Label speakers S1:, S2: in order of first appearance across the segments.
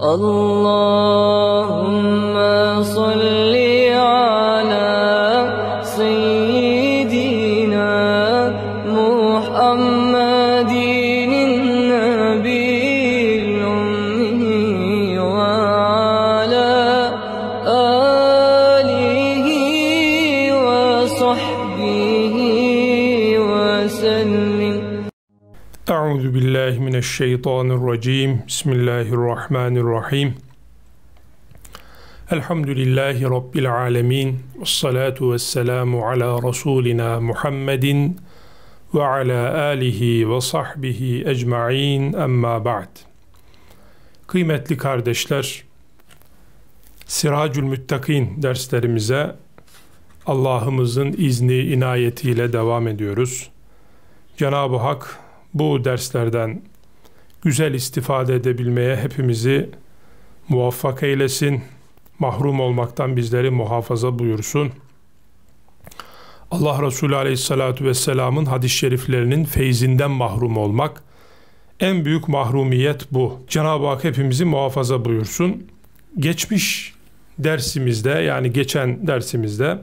S1: اللهم صل Mineşşeytanirracim. Bismillahirrahmanirrahim. Elhamdülillahi Rabbil alemin. Vessalatu vesselamu ala Rasulina Muhammedin ve ala alihi ve sahbihi ecma'in emma ba'd. Kıymetli kardeşler, Siracül Müttakin derslerimize Allah'ımızın izni inayetiyle devam ediyoruz. Cenab-ı Hak bu derslerden güzel istifade edebilmeye hepimizi muvaffak eylesin. Mahrum olmaktan bizleri muhafaza buyursun. Allah Resulü Aleyhisselatü Vesselam'ın hadis-i şeriflerinin feyzinden mahrum olmak, en büyük mahrumiyet bu. Cenab-ı Hak hepimizi muhafaza buyursun. Geçmiş dersimizde yani geçen dersimizde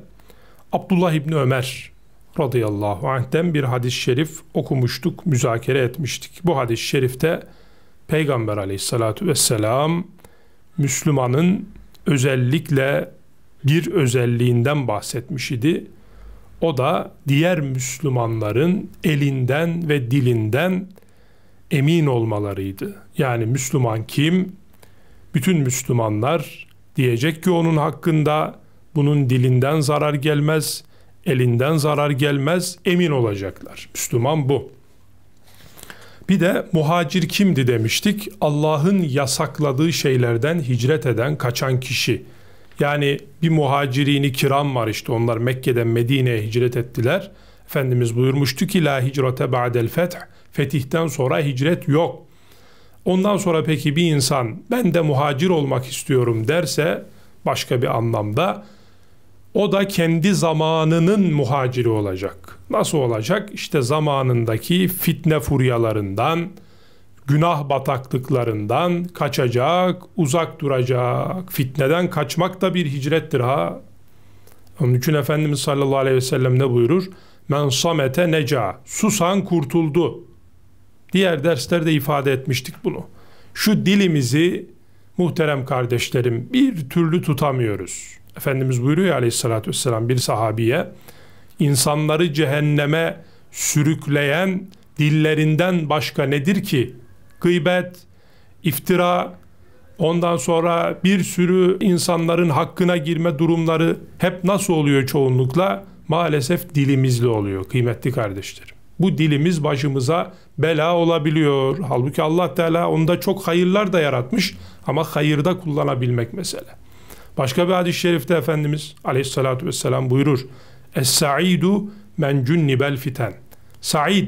S1: Abdullah İbni Ömer radıyallahu anh'den bir hadis-i şerif okumuştuk, müzakere etmiştik. Bu hadis-i şerifte Peygamber aleyhissalatu vesselam Müslümanın özellikle bir özelliğinden bahsetmiş idi. O da diğer Müslümanların elinden ve dilinden emin olmalarıydı. Yani Müslüman kim? Bütün Müslümanlar diyecek ki onun hakkında bunun dilinden zarar gelmez.'' Elinden zarar gelmez emin olacaklar. Müslüman bu. Bir de muhacir kimdi demiştik? Allah'ın yasakladığı şeylerden hicret eden, kaçan kişi. Yani bir muhacirini kiram var işte onlar Mekke'den Medine'ye hicret ettiler. Efendimiz buyurmuştu ki la hicrete ba'del feth. Fetihten sonra hicret yok. Ondan sonra peki bir insan ben de muhacir olmak istiyorum derse başka bir anlamda o da kendi zamanının muhaciri olacak. Nasıl olacak? İşte zamanındaki fitne furyalarından, günah bataklıklarından kaçacak, uzak duracak. Fitneden kaçmak da bir hicrettir ha. Onun için Efendimiz sallallahu aleyhi ve sellem ne buyurur? Men samete neca. Susan kurtuldu. Diğer derslerde ifade etmiştik bunu. Şu dilimizi muhterem kardeşlerim bir türlü tutamıyoruz. Efendimiz buyuruyor ya aleyhissalatü vesselam bir sahabiye insanları cehenneme sürükleyen dillerinden başka nedir ki? Gıybet, iftira, ondan sonra bir sürü insanların hakkına girme durumları hep nasıl oluyor çoğunlukla? Maalesef dilimizle oluyor kıymetli kardeşlerim. Bu dilimiz başımıza bela olabiliyor. Halbuki Allah Teala onda çok hayırlar da yaratmış ama hayırda kullanabilmek mesele. Başka bir hadis-i şerifte Efendimiz Aleyhissalatü vesselam buyurur. Es-sa'idu men cünnibel fiten. Said,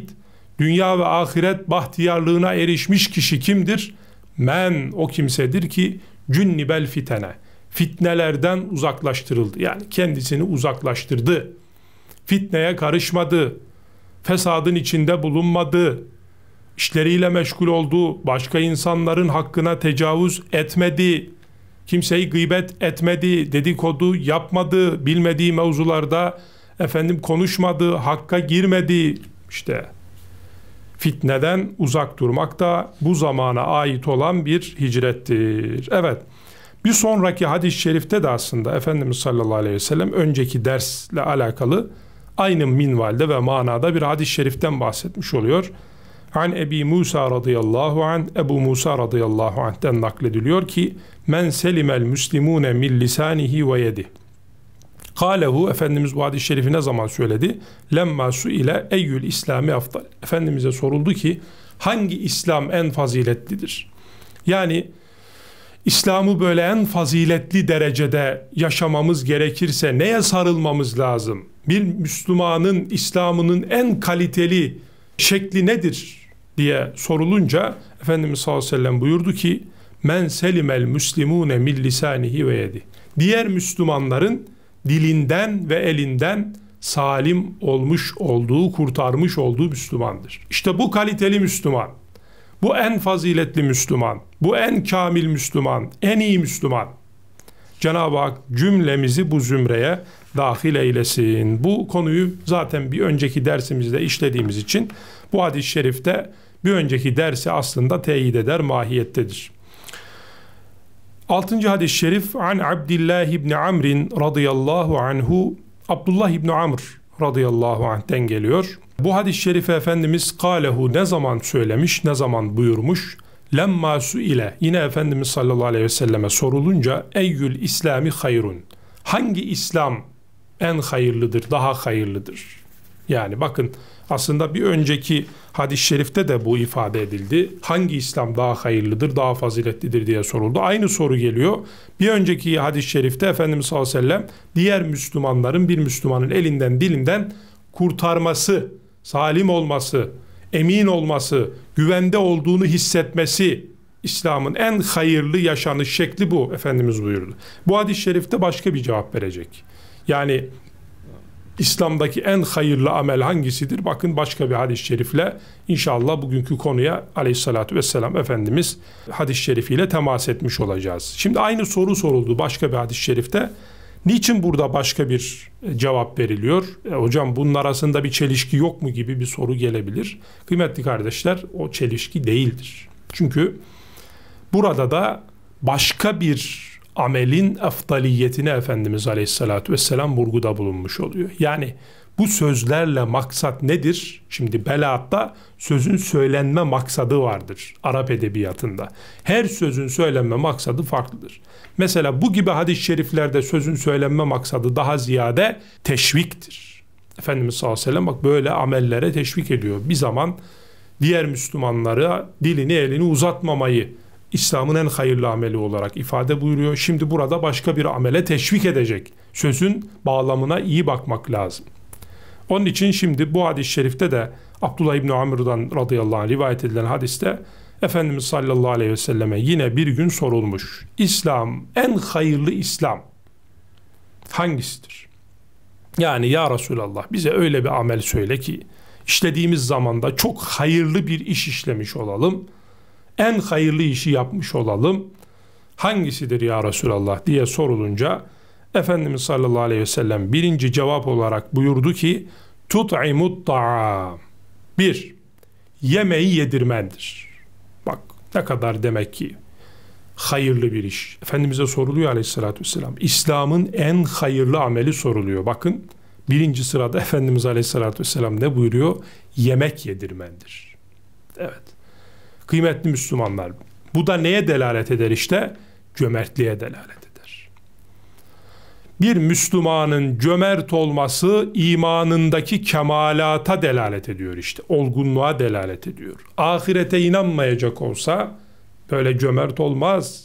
S1: dünya ve ahiret bahtiyarlığına erişmiş kişi kimdir? Men o kimsedir ki cünnibel fitene. Fitnelerden uzaklaştırıldı. Yani kendisini uzaklaştırdı. Fitneye karışmadı. Fesadın içinde bulunmadı. İşleriyle meşgul oldu. Başka insanların hakkına tecavüz etmedi kimseyi gıybet etmedi, dedikodu yapmadı, bilmediği mevzularda efendim konuşmadı, hakka girmedi işte fitneden uzak durmak da bu zamana ait olan bir hicrettir. Evet. Bir sonraki hadis-i şerifte de aslında Efendimiz sallallahu aleyhi ve sellem önceki dersle alakalı aynı minvalde ve manada bir hadis-i şeriften bahsetmiş oluyor. An Ebi Musa radıyallahu an Ebu Musa radıyallahu anh'ten naklediliyor ki men selimel müslimune min lisanihi ve yedi. Kalehu Efendimiz bu hadis şerifi ne zaman söyledi? Lemma su ile eyyül İslami afdal. Efendimiz'e soruldu ki hangi İslam en faziletlidir? Yani İslam'ı böyle en faziletli derecede yaşamamız gerekirse neye sarılmamız lazım? Bir Müslümanın İslam'ının en kaliteli şekli nedir diye sorulunca Efendimiz sallallahu aleyhi ve sellem buyurdu ki Men selimel müslimune min lisanihi ve yedi. Diğer Müslümanların dilinden ve elinden salim olmuş olduğu, kurtarmış olduğu Müslümandır. İşte bu kaliteli Müslüman, bu en faziletli Müslüman, bu en kamil Müslüman, en iyi Müslüman. Cenab-ı Hak cümlemizi bu zümreye dahil eylesin. Bu konuyu zaten bir önceki dersimizde işlediğimiz için bu hadis-i şerifte bir önceki dersi aslında teyit eder mahiyettedir. 6. hadis-i şerif an Abdullah ibn Amr radıyallahu anhu Abdullah ibn Amr radıyallahu anh'ten geliyor. Bu hadis-i şerife Efendimiz kalehu ne zaman söylemiş, ne zaman buyurmuş? Lemma su ile yine Efendimiz sallallahu aleyhi ve selleme sorulunca eyyül İslami hayrun. Hangi İslam en hayırlıdır, daha hayırlıdır? Yani bakın aslında bir önceki hadis-i şerifte de bu ifade edildi. Hangi İslam daha hayırlıdır, daha faziletlidir diye soruldu. Aynı soru geliyor. Bir önceki hadis-i şerifte Efendimiz sallallahu aleyhi ve sellem diğer Müslümanların bir Müslümanın elinden dilinden kurtarması, salim olması, emin olması, güvende olduğunu hissetmesi İslam'ın en hayırlı yaşanış şekli bu Efendimiz buyurdu. Bu hadis-i şerifte başka bir cevap verecek. Yani İslam'daki en hayırlı amel hangisidir? Bakın başka bir hadis-i şerifle inşallah bugünkü konuya aleyhissalatü vesselam Efendimiz hadis-i şerifiyle temas etmiş olacağız. Şimdi aynı soru soruldu başka bir hadis-i şerifte. Niçin burada başka bir e, cevap veriliyor? E, hocam bunun arasında bir çelişki yok mu gibi bir soru gelebilir. Kıymetli kardeşler o çelişki değildir. Çünkü burada da başka bir amelin eftaliyetine Efendimiz Aleyhisselatü Vesselam vurguda bulunmuş oluyor. Yani bu sözlerle maksat nedir? Şimdi belaatta sözün söylenme maksadı vardır Arap edebiyatında. Her sözün söylenme maksadı farklıdır. Mesela bu gibi hadis-i şeriflerde sözün söylenme maksadı daha ziyade teşviktir. Efendimiz sallallahu aleyhi ve sellem bak böyle amellere teşvik ediyor. Bir zaman diğer Müslümanlara dilini elini uzatmamayı İslam'ın en hayırlı ameli olarak ifade buyuruyor. Şimdi burada başka bir amele teşvik edecek. Sözün bağlamına iyi bakmak lazım. Onun için şimdi bu hadis-i şerifte de Abdullah İbni Amr'dan radıyallahu anh rivayet edilen hadiste Efendimiz sallallahu aleyhi ve selleme yine bir gün sorulmuş. İslam, en hayırlı İslam hangisidir? Yani ya Resulallah bize öyle bir amel söyle ki işlediğimiz zamanda çok hayırlı bir iş işlemiş olalım.'' en hayırlı işi yapmış olalım. Hangisidir ya Resulallah diye sorulunca Efendimiz sallallahu aleyhi ve sellem birinci cevap olarak buyurdu ki tut'imut ta'am. Bir, yemeği yedirmendir. Bak ne kadar demek ki hayırlı bir iş. Efendimiz'e soruluyor aleyhissalatü vesselam. İslam'ın en hayırlı ameli soruluyor. Bakın birinci sırada Efendimiz aleyhissalatü vesselam ne buyuruyor? Yemek yedirmendir. Evet. Kıymetli Müslümanlar bu da neye delalet eder işte? Cömertliğe delalet eder. Bir Müslümanın cömert olması imanındaki kemalata delalet ediyor işte. Olgunluğa delalet ediyor. Ahirete inanmayacak olsa böyle cömert olmaz.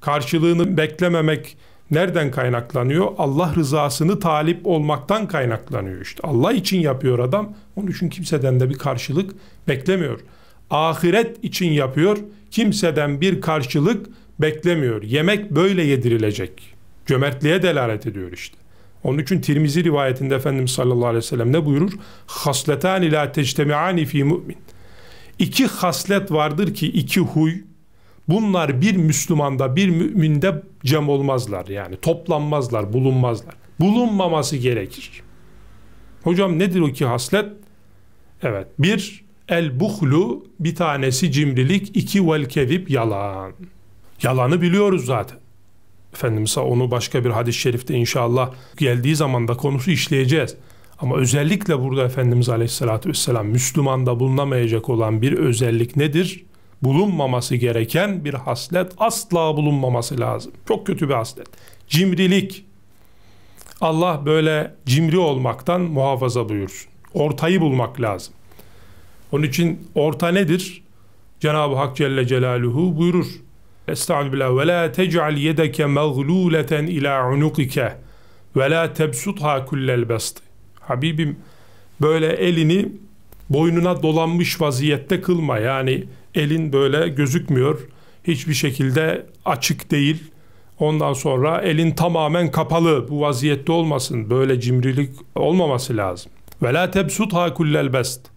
S1: Karşılığını beklememek nereden kaynaklanıyor? Allah rızasını talip olmaktan kaynaklanıyor işte. Allah için yapıyor adam. Onun için kimseden de bir karşılık beklemiyor ahiret için yapıyor. Kimseden bir karşılık beklemiyor. Yemek böyle yedirilecek. Cömertliğe delalet ediyor işte. Onun için Tirmizi rivayetinde Efendimiz sallallahu aleyhi ve sellem ne buyurur? Hasletan ila tectemiani fi mu'min. İki haslet vardır ki iki huy. Bunlar bir Müslümanda bir müminde cem olmazlar yani toplanmazlar bulunmazlar. Bulunmaması gerekir. Hocam nedir o iki haslet? Evet bir El buhlu bir tanesi cimrilik, iki vel kezip yalan. Yalanı biliyoruz zaten. Efendimiz onu başka bir hadis-i şerifte inşallah geldiği zaman da konusu işleyeceğiz. Ama özellikle burada Efendimiz Aleyhisselatü Vesselam Müslümanda bulunamayacak olan bir özellik nedir? Bulunmaması gereken bir haslet asla bulunmaması lazım. Çok kötü bir haslet. Cimrilik. Allah böyle cimri olmaktan muhafaza buyursun. Ortayı bulmak lazım. Onun için orta nedir? Cenab-ı Hak Celle Celaluhu buyurur. Estağfirullah ve la tec'al yedeke mağluleten ila unukike ve la tebsutha kullel basti. Habibim böyle elini boynuna dolanmış vaziyette kılma. Yani elin böyle gözükmüyor. Hiçbir şekilde açık değil. Ondan sonra elin tamamen kapalı bu vaziyette olmasın. Böyle cimrilik olmaması lazım. Ve la tebsutha kullel best.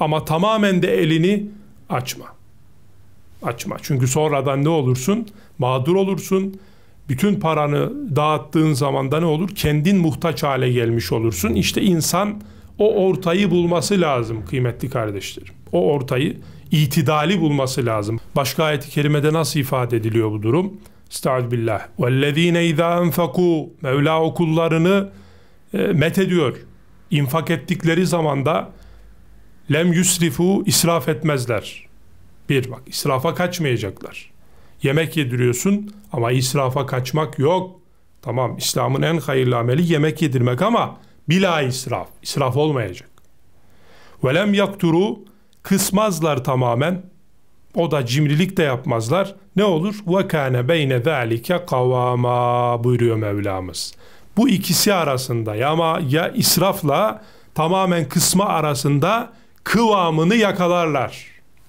S1: Ama tamamen de elini açma. Açma. Çünkü sonradan ne olursun? Mağdur olursun. Bütün paranı dağıttığın zaman da ne olur? Kendin muhtaç hale gelmiş olursun. İşte insan o ortayı bulması lazım kıymetli kardeşlerim. O ortayı itidali bulması lazım. Başka ayet-i kerimede nasıl ifade ediliyor bu durum? Estaizu billah. Vellezine izâ enfakû. Mevla okullarını e, met ediyor. İnfak ettikleri zamanda Lem yusrifu israf etmezler. Bir bak israfa kaçmayacaklar. Yemek yediriyorsun ama israfa kaçmak yok. Tamam İslam'ın en hayırlı ameli yemek yedirmek ama bila israf. israf olmayacak. Ve lem yakturu kısmazlar tamamen. O da cimrilik de yapmazlar. Ne olur? Ve kâne beyne zâlike kavama buyuruyor Mevlamız. Bu ikisi arasında ya ama ya israfla tamamen kısma arasında kıvamını yakalarlar.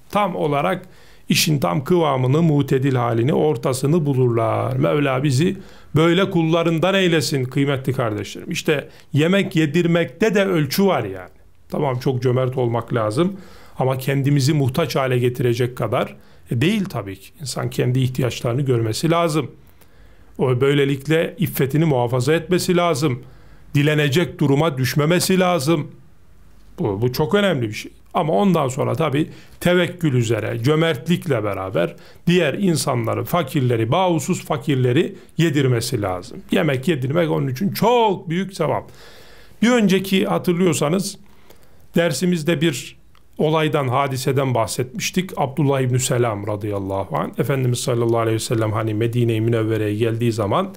S1: Tam olarak işin tam kıvamını, mutedil halini, ortasını bulurlar. Mevla bizi böyle kullarından eylesin kıymetli kardeşlerim. İşte yemek yedirmekte de ölçü var yani. Tamam çok cömert olmak lazım ama kendimizi muhtaç hale getirecek kadar e, değil tabii ki. İnsan kendi ihtiyaçlarını görmesi lazım. O böylelikle iffetini muhafaza etmesi lazım. Dilenecek duruma düşmemesi lazım.'' Bu, bu çok önemli bir şey. Ama ondan sonra tabii tevekkül üzere, cömertlikle beraber diğer insanları, fakirleri, bağusuz fakirleri yedirmesi lazım. Yemek yedirmek onun için çok büyük sevap. Bir önceki hatırlıyorsanız dersimizde bir olaydan, hadiseden bahsetmiştik. Abdullah İbni Selam radıyallahu anh. Efendimiz sallallahu aleyhi ve sellem hani Medine-i Münevvere'ye geldiği zaman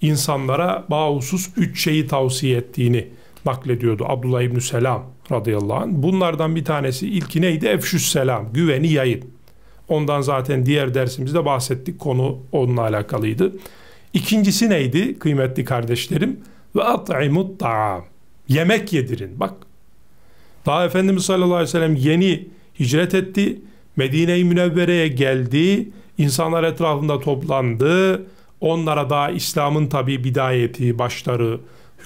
S1: insanlara bağusuz üç şeyi tavsiye ettiğini naklediyordu Abdullah İbni Selam radıyallahu anh. Bunlardan bir tanesi ilki neydi? Efşüs selam, güveni yayın. Ondan zaten diğer dersimizde bahsettik. Konu onunla alakalıydı. İkincisi neydi kıymetli kardeşlerim? Ve at'imut ta'am. Yemek yedirin. Bak. Daha Efendimiz sallallahu aleyhi ve sellem yeni hicret etti. Medine-i Münevvere'ye geldi. İnsanlar etrafında toplandı. Onlara daha İslam'ın tabi bidayeti, başları,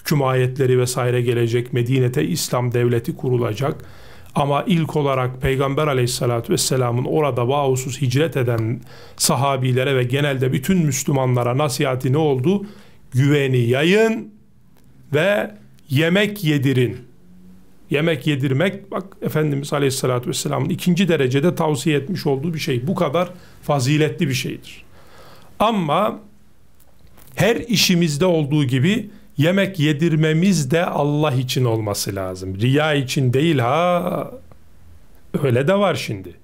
S1: hüküm ayetleri vesaire gelecek. Medine'de İslam devleti kurulacak. Ama ilk olarak Peygamber aleyhissalatü vesselamın orada bağusuz hicret eden sahabilere ve genelde bütün Müslümanlara nasihati ne oldu? Güveni yayın ve yemek yedirin. Yemek yedirmek bak Efendimiz aleyhissalatü vesselamın ikinci derecede tavsiye etmiş olduğu bir şey. Bu kadar faziletli bir şeydir. Ama her işimizde olduğu gibi yemek yedirmemiz de Allah için olması lazım. Riya için değil ha. Öyle de var şimdi.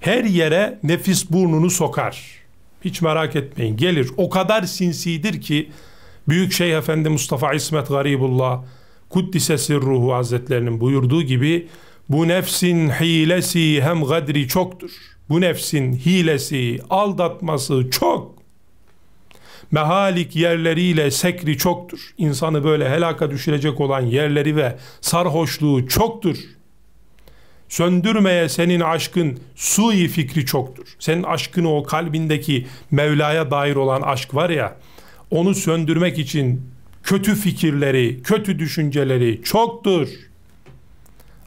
S1: Her yere nefis burnunu sokar. Hiç merak etmeyin gelir. O kadar sinsidir ki Büyük Şeyh Efendi Mustafa İsmet Garibullah Kuddisesi Ruhu Hazretlerinin buyurduğu gibi bu nefsin hilesi hem gadri çoktur. Bu nefsin hilesi, aldatması çok mehalik yerleriyle sekri çoktur. İnsanı böyle helaka düşürecek olan yerleri ve sarhoşluğu çoktur. Söndürmeye senin aşkın sui fikri çoktur. Senin aşkını o kalbindeki Mevla'ya dair olan aşk var ya, onu söndürmek için kötü fikirleri, kötü düşünceleri çoktur.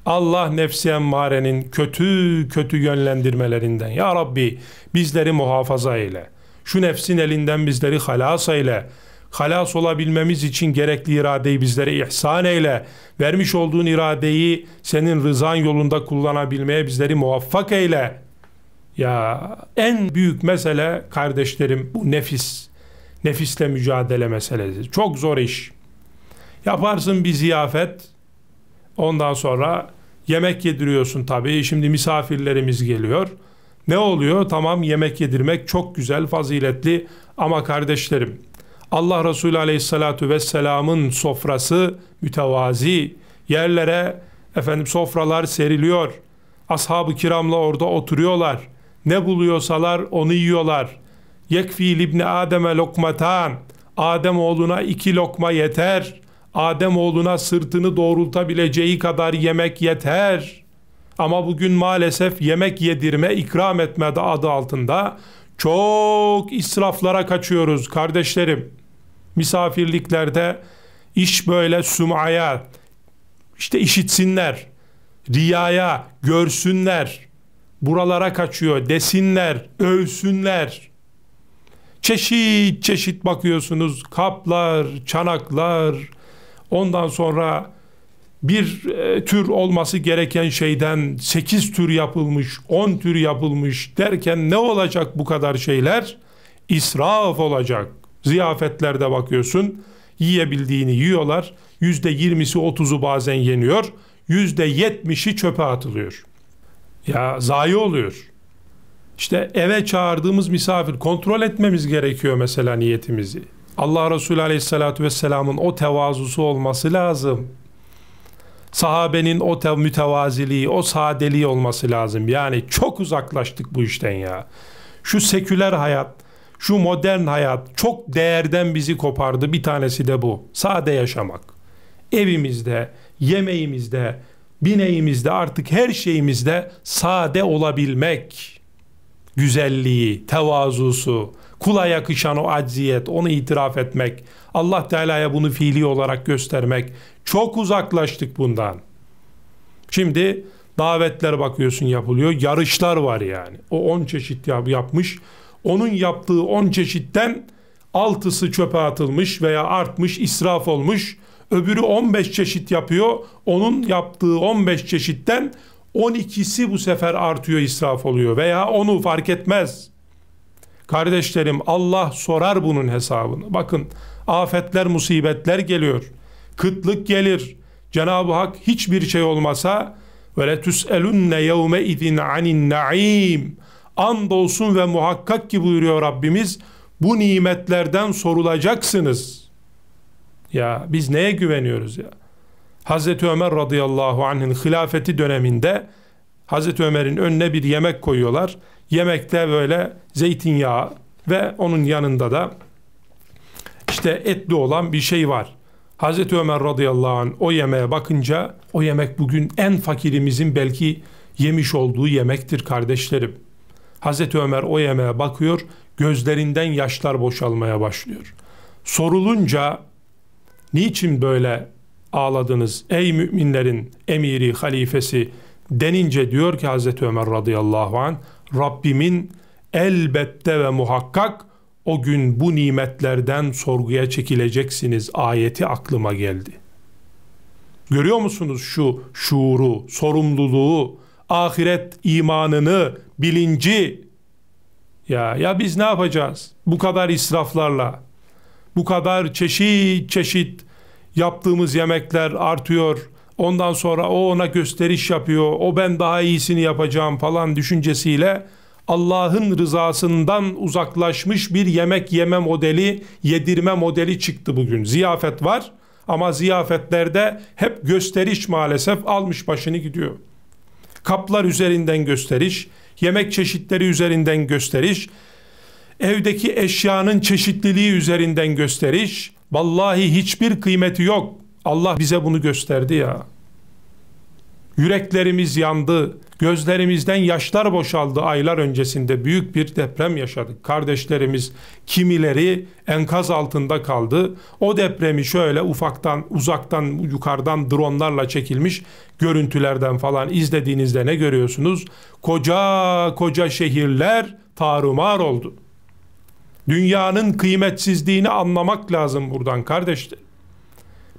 S1: Allah nefsi emmarenin kötü kötü yönlendirmelerinden. Ya Rabbi bizleri muhafaza eyle.'' Şu nefsin elinden bizleri halas eyle. Halas olabilmemiz için gerekli iradeyi bizlere ihsan eyle. Vermiş olduğun iradeyi senin rızan yolunda kullanabilmeye bizleri muvaffak eyle. Ya en büyük mesele kardeşlerim bu nefis. Nefisle mücadele meselesi. Çok zor iş. Yaparsın bir ziyafet. Ondan sonra yemek yediriyorsun tabii. Şimdi misafirlerimiz geliyor. Ne oluyor? Tamam yemek yedirmek çok güzel, faziletli ama kardeşlerim Allah Resulü Aleyhisselatü Vesselam'ın sofrası mütevazi. Yerlere efendim sofralar seriliyor. Ashab-ı kiramla orada oturuyorlar. Ne buluyorsalar onu yiyorlar. Yekfi libni Adem'e lokmatan. Adem oğluna iki lokma yeter. Adem oğluna sırtını doğrultabileceği kadar yemek yeter. Ama bugün maalesef yemek yedirme, ikram etme de adı altında çok israflara kaçıyoruz kardeşlerim. Misafirliklerde iş böyle sumaya, işte işitsinler, riyaya, görsünler, buralara kaçıyor, desinler, övsünler. Çeşit çeşit bakıyorsunuz kaplar, çanaklar, ondan sonra bir e, tür olması gereken şeyden 8 tür yapılmış, 10 tür yapılmış derken ne olacak bu kadar şeyler? İsraf olacak. Ziyafetlerde bakıyorsun yiyebildiğini yiyorlar. Yüzde yirmisi otuzu bazen yeniyor. Yüzde yetmişi çöpe atılıyor. Ya zayi oluyor. İşte eve çağırdığımız misafir kontrol etmemiz gerekiyor mesela niyetimizi. Allah Resulü Aleyhisselatü Vesselam'ın o tevazusu olması lazım sahabenin o mütevaziliği, o sadeliği olması lazım. Yani çok uzaklaştık bu işten ya. Şu seküler hayat, şu modern hayat çok değerden bizi kopardı. Bir tanesi de bu. Sade yaşamak. Evimizde, yemeğimizde, bineğimizde artık her şeyimizde sade olabilmek. Güzelliği, tevazusu, kula yakışan o acziyet, onu itiraf etmek, Allah Teala'ya bunu fiili olarak göstermek, çok uzaklaştık bundan. Şimdi davetler bakıyorsun yapılıyor. Yarışlar var yani. O 10 çeşit yapmış. Onun yaptığı 10 çeşitten altısı çöpe atılmış veya artmış, israf olmuş. Öbürü 15 çeşit yapıyor. Onun yaptığı 15 çeşitten 12'si bu sefer artıyor, israf oluyor veya onu fark etmez. Kardeşlerim Allah sorar bunun hesabını. Bakın afetler, musibetler geliyor kıtlık gelir. Cenab-ı Hak hiçbir şey olmasa ve tüselunne yevme idin anin naim. Andolsun ve muhakkak ki buyuruyor Rabbimiz bu nimetlerden sorulacaksınız. Ya biz neye güveniyoruz ya? Hazreti Ömer radıyallahu anh'ın hilafeti döneminde Hazreti Ömer'in önüne bir yemek koyuyorlar. Yemekte böyle zeytinyağı ve onun yanında da işte etli olan bir şey var. Hazreti Ömer radıyallahu an o yemeğe bakınca o yemek bugün en fakirimizin belki yemiş olduğu yemektir kardeşlerim. Hazreti Ömer o yemeğe bakıyor, gözlerinden yaşlar boşalmaya başlıyor. Sorulunca niçin böyle ağladınız ey müminlerin emiri, halifesi denince diyor ki Hazreti Ömer radıyallahu an Rabbimin elbette ve muhakkak o gün bu nimetlerden sorguya çekileceksiniz ayeti aklıma geldi. Görüyor musunuz şu şuuru, sorumluluğu, ahiret imanını, bilinci? Ya ya biz ne yapacağız bu kadar israflarla? Bu kadar çeşit çeşit yaptığımız yemekler artıyor. Ondan sonra o ona gösteriş yapıyor. O ben daha iyisini yapacağım falan düşüncesiyle Allah'ın rızasından uzaklaşmış bir yemek yeme modeli, yedirme modeli çıktı bugün. Ziyafet var ama ziyafetlerde hep gösteriş maalesef almış başını gidiyor. Kaplar üzerinden gösteriş, yemek çeşitleri üzerinden gösteriş, evdeki eşyanın çeşitliliği üzerinden gösteriş. Vallahi hiçbir kıymeti yok. Allah bize bunu gösterdi ya. Yüreklerimiz yandı, gözlerimizden yaşlar boşaldı aylar öncesinde büyük bir deprem yaşadık. Kardeşlerimiz kimileri enkaz altında kaldı. O depremi şöyle ufaktan, uzaktan, yukarıdan dronlarla çekilmiş görüntülerden falan izlediğinizde ne görüyorsunuz? Koca koca şehirler tarumar oldu. Dünyanın kıymetsizliğini anlamak lazım buradan kardeşler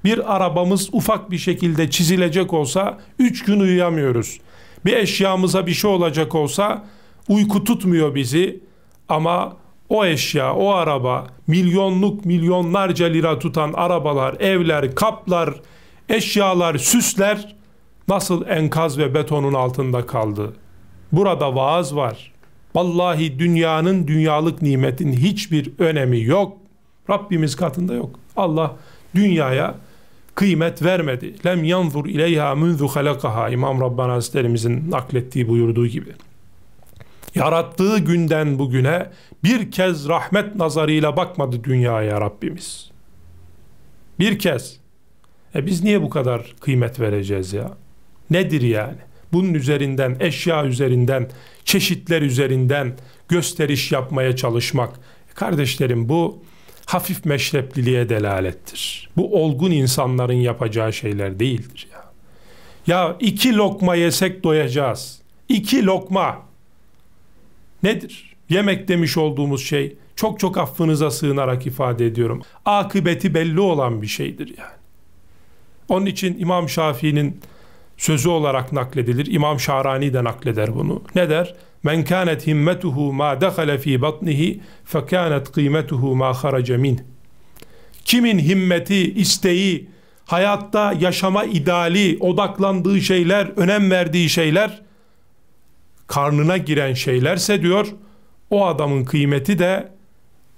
S1: bir arabamız ufak bir şekilde çizilecek olsa 3 gün uyuyamıyoruz. Bir eşyamıza bir şey olacak olsa uyku tutmuyor bizi ama o eşya, o araba, milyonluk milyonlarca lira tutan arabalar, evler, kaplar, eşyalar, süsler nasıl enkaz ve betonun altında kaldı? Burada vaaz var. Vallahi dünyanın dünyalık nimetin hiçbir önemi yok. Rabbimiz katında yok. Allah dünyaya kıymet vermedi. Lem yanzur ileyha münzu halakaha İmam Rabbani Hazretlerimizin naklettiği buyurduğu gibi. Yarattığı günden bugüne bir kez rahmet nazarıyla bakmadı dünyaya Rabbimiz. Bir kez. E biz niye bu kadar kıymet vereceğiz ya? Nedir yani? Bunun üzerinden, eşya üzerinden, çeşitler üzerinden gösteriş yapmaya çalışmak. Kardeşlerim bu hafif meşrepliliğe delalettir. Bu olgun insanların yapacağı şeyler değildir ya. Ya iki lokma yesek doyacağız. İki lokma. Nedir? Yemek demiş olduğumuz şey çok çok affınıza sığınarak ifade ediyorum. Akıbeti belli olan bir şeydir yani. Onun için İmam Şafii'nin sözü olarak nakledilir. İmam Şarani de nakleder bunu. Ne der? Men kânet himmetuhu ma dekhale fi batnihi fe kânet kıymetuhu ma haraca min. Kimin himmeti, isteği, hayatta yaşama ideali, odaklandığı şeyler, önem verdiği şeyler, karnına giren şeylerse diyor, o adamın kıymeti de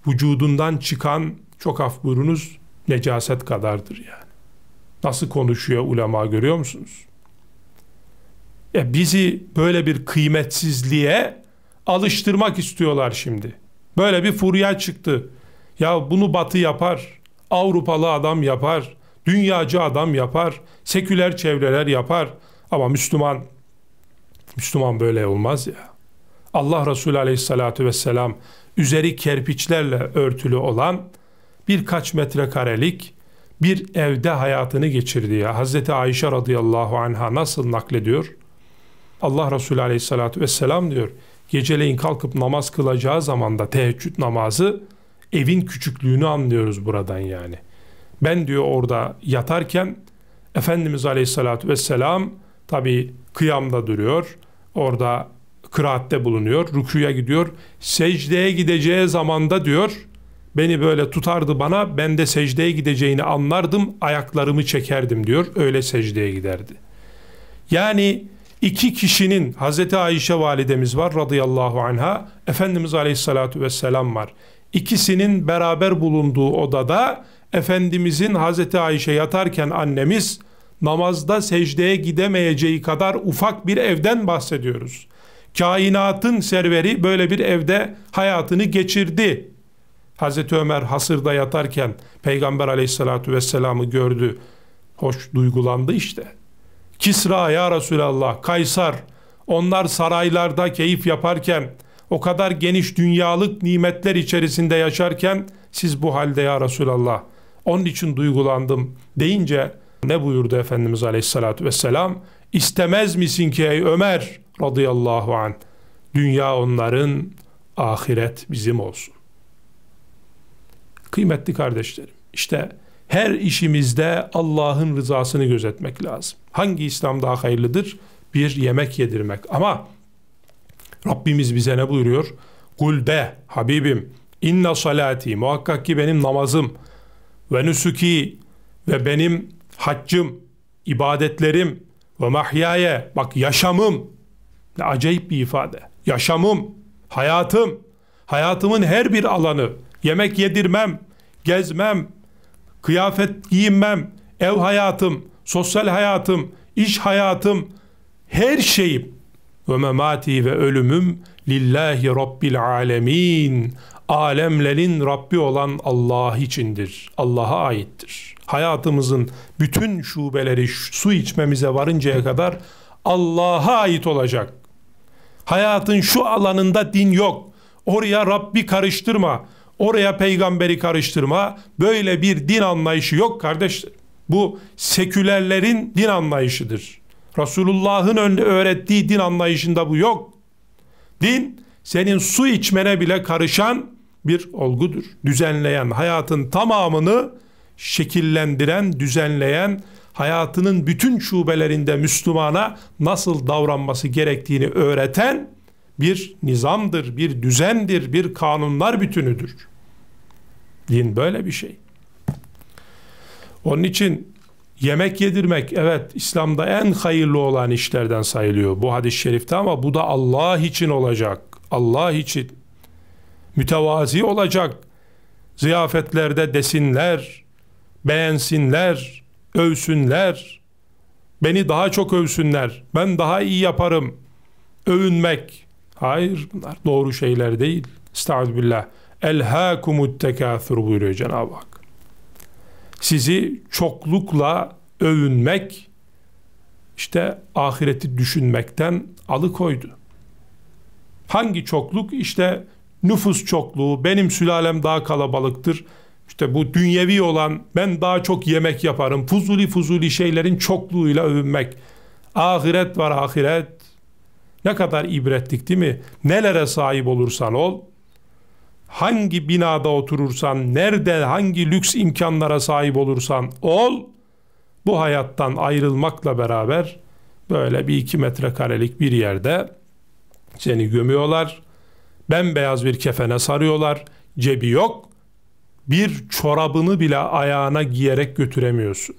S1: vücudundan çıkan, çok af buyurunuz, necaset kadardır yani. Nasıl konuşuyor ulema görüyor musunuz? E bizi böyle bir kıymetsizliğe alıştırmak istiyorlar şimdi. Böyle bir furya çıktı. Ya bunu Batı yapar, Avrupalı adam yapar, dünyacı adam yapar, seküler çevreler yapar ama Müslüman Müslüman böyle olmaz ya. Allah Resulü Aleyhisselatü Vesselam üzeri kerpiçlerle örtülü olan birkaç metrekarelik bir evde hayatını geçirdi ya. Hazreti Ayşe radıyallahu anha nasıl naklediyor? Allah Resulü aleyhissalatü vesselam diyor geceleyin kalkıp namaz kılacağı zaman da teheccüd namazı evin küçüklüğünü anlıyoruz buradan yani. Ben diyor orada yatarken Efendimiz Aleyhisselatü Vesselam tabi kıyamda duruyor. Orada kıraatte bulunuyor. Rükuya gidiyor. Secdeye gideceği zamanda diyor beni böyle tutardı bana ben de secdeye gideceğini anlardım ayaklarımı çekerdim diyor. Öyle secdeye giderdi. Yani iki kişinin Hazreti Ayşe validemiz var radıyallahu anha Efendimiz aleyhissalatu vesselam var İkisinin beraber bulunduğu odada Efendimizin Hazreti Ayşe yatarken annemiz namazda secdeye gidemeyeceği kadar ufak bir evden bahsediyoruz. Kainatın serveri böyle bir evde hayatını geçirdi. Hazreti Ömer hasırda yatarken Peygamber aleyhissalatu vesselam'ı gördü. Hoş duygulandı işte. Kisra ya Resulallah, Kaysar onlar saraylarda keyif yaparken o kadar geniş dünyalık nimetler içerisinde yaşarken siz bu halde ya Resulallah onun için duygulandım deyince ne buyurdu Efendimiz Aleyhisselatü Vesselam? İstemez misin ki ey Ömer radıyallahu an dünya onların ahiret bizim olsun. Kıymetli kardeşlerim işte her işimizde Allah'ın rızasını gözetmek lazım. Hangi İslam daha hayırlıdır? Bir yemek yedirmek. Ama Rabbimiz bize ne buyuruyor? Kul de Habibim inna salati muhakkak ki benim namazım ve nusuki ve benim haccım, ibadetlerim ve mahyaye bak yaşamım ne acayip bir ifade. Yaşamım, hayatım, hayatımın her bir alanı, yemek yedirmem, gezmem, kıyafet giyinmem, ev hayatım, sosyal hayatım, iş hayatım, her şeyim ve memati ve ölümüm lillahi rabbil alemin. Alemlerin Rabbi olan Allah içindir. Allah'a aittir. Hayatımızın bütün şubeleri su içmemize varıncaya kadar Allah'a ait olacak. Hayatın şu alanında din yok. Oraya Rabbi karıştırma. Oraya peygamberi karıştırma. Böyle bir din anlayışı yok kardeşler. Bu sekülerlerin din anlayışıdır. Resulullah'ın öğrettiği din anlayışında bu yok. Din senin su içmene bile karışan bir olgudur. Düzenleyen, hayatın tamamını şekillendiren, düzenleyen, hayatının bütün şubelerinde Müslümana nasıl davranması gerektiğini öğreten bir nizamdır, bir düzendir, bir kanunlar bütünüdür. Din böyle bir şey. Onun için yemek yedirmek evet İslam'da en hayırlı olan işlerden sayılıyor bu hadis-i şerifte ama bu da Allah için olacak. Allah için mütevazi olacak. Ziyafetlerde desinler, beğensinler, övsünler. Beni daha çok övsünler. Ben daha iyi yaparım. Övünmek. Hayır bunlar doğru şeyler değil. Estağfirullah. Elhâkumut tekâthür buyuruyor Cenab-ı Hak. Sizi çoklukla övünmek işte ahireti düşünmekten alıkoydu. Hangi çokluk? İşte nüfus çokluğu, benim sülalem daha kalabalıktır. İşte bu dünyevi olan ben daha çok yemek yaparım. Fuzuli fuzuli şeylerin çokluğuyla övünmek. Ahiret var ahiret. Ne kadar ibretlik değil mi? Nelere sahip olursan ol hangi binada oturursan, nerede hangi lüks imkanlara sahip olursan ol, bu hayattan ayrılmakla beraber böyle bir iki metrekarelik bir yerde seni gömüyorlar. Bembeyaz bir kefene sarıyorlar. Cebi yok. Bir çorabını bile ayağına giyerek götüremiyorsun.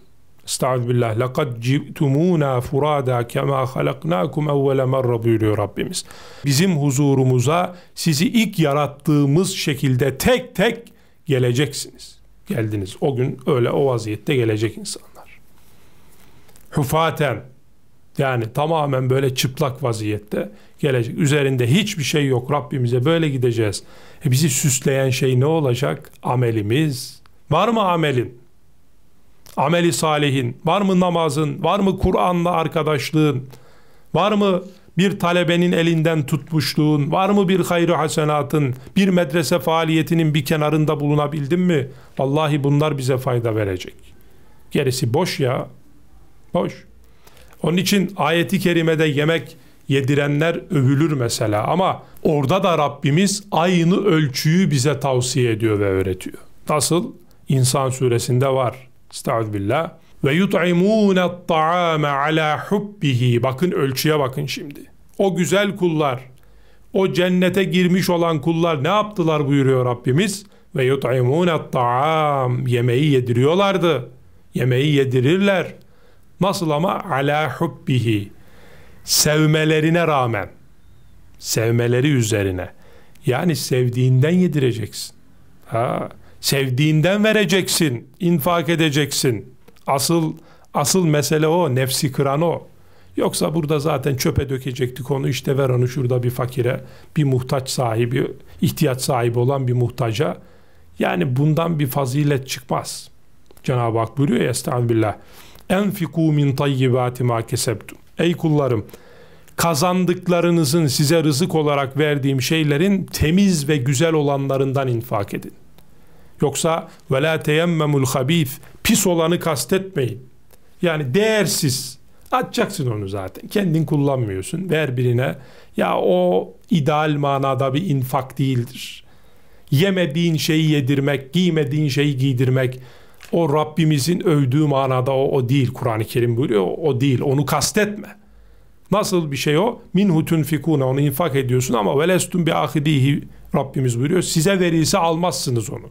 S1: Estağfirullah. billah. Lekad cibtumuna furada kema halaknakum evvele merra buyuruyor Rabbimiz. Bizim huzurumuza sizi ilk yarattığımız şekilde tek tek geleceksiniz. Geldiniz. O gün öyle o vaziyette gelecek insanlar. Hufaten yani tamamen böyle çıplak vaziyette gelecek. Üzerinde hiçbir şey yok. Rabbimize böyle gideceğiz. E bizi süsleyen şey ne olacak? Amelimiz. Var mı amelin? ameli salihin, var mı namazın, var mı Kur'an'la arkadaşlığın, var mı bir talebenin elinden tutmuşluğun, var mı bir hayrı hasenatın, bir medrese faaliyetinin bir kenarında bulunabildin mi? Vallahi bunlar bize fayda verecek. Gerisi boş ya, boş. Onun için ayeti kerimede yemek yedirenler övülür mesela ama orada da Rabbimiz aynı ölçüyü bize tavsiye ediyor ve öğretiyor. Nasıl? İnsan suresinde var. Estağfirullah. Ve yut'imûne ta'ame ala hubbihi. Bakın ölçüye bakın şimdi. O güzel kullar, o cennete girmiş olan kullar ne yaptılar buyuruyor Rabbimiz? Ve yut'imûne ta'am. Yemeği yediriyorlardı. Yemeği yedirirler. Nasıl ama? Ala hubbihi. Sevmelerine rağmen. Sevmeleri üzerine. Yani sevdiğinden yedireceksin. Ha. Sevdiğinden vereceksin, infak edeceksin. Asıl asıl mesele o, nefsi kıran o. Yoksa burada zaten çöpe dökecektik onu işte ver onu şurada bir fakire, bir muhtaç sahibi, ihtiyaç sahibi olan bir muhtaca. Yani bundan bir fazilet çıkmaz. Cenab-ı Hak buyuruyor ya estağfirullah. Enfiku min tayyibati ma kesebtum. Ey kullarım kazandıklarınızın size rızık olarak verdiğim şeylerin temiz ve güzel olanlarından infak edin. Yoksa ve la teyemmemul habif pis olanı kastetmeyin. Yani değersiz. Atacaksın onu zaten. Kendin kullanmıyorsun. Ver birine. Ya o ideal manada bir infak değildir. Yemediğin şeyi yedirmek, giymediğin şeyi giydirmek o Rabbimizin övdüğü manada o, o değil. Kur'an-ı Kerim buyuruyor. O, o değil. Onu kastetme. Nasıl bir şey o? Minhutun fikuna onu infak ediyorsun ama velestun bi ahidihi Rabbimiz buyuruyor. Size verilse almazsınız onu.